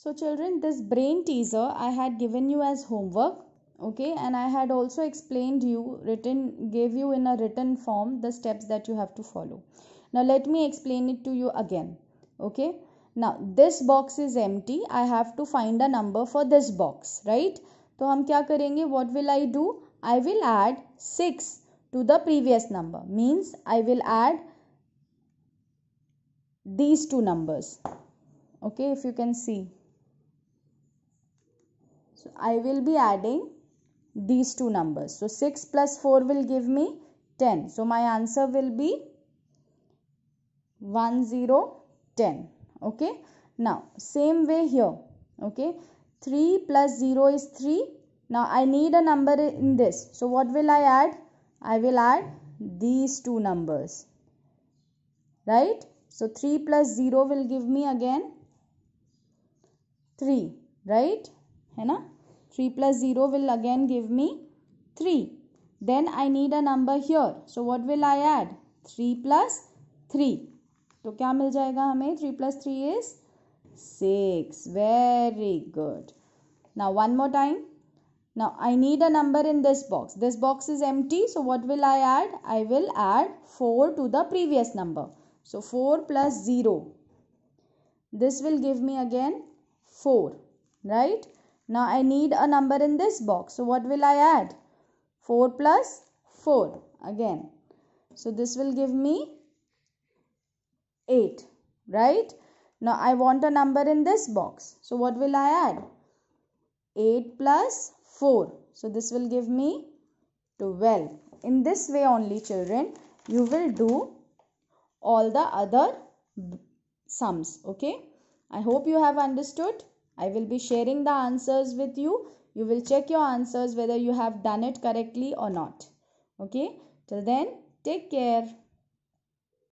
So, children, this brain teaser I had given you as homework okay and i had also explained you written gave you in a written form the steps that you have to follow now let me explain it to you again okay now this box is empty i have to find a number for this box right So what will I do? I will add six to the previous number. Means I will add these two numbers, okay? If you can see. So I will be adding these two numbers. So 6 plus 4 will give me 10. So my answer will be 1010. Okay. Now same way here. Okay. 3 plus 0 is 3. Now I need a number in this. So what will I add? I will add these two numbers. Right. So 3 plus 0 will give me again 3. Right. है ना three plus zero will again give me three then i need a number here so what will i add 3 plus 3 तो क्या मिल जाएगा हमें three plus three is six very good now one more time now I need a number in this box this box is empty so what will I add I will add four to the previous number so four plus zero this will give me again four right now I need a number in this box. So what will I add? 4 plus 4 again. So this will give me 8, right? Now I want a number in this box. So what will I add? 8 plus 4. So this will give me 12. In this way only children, you will do all the other sums, okay? I hope you have understood. I will be sharing the answers with you. You will check your answers whether you have done it correctly or not. Okay, till then, take care.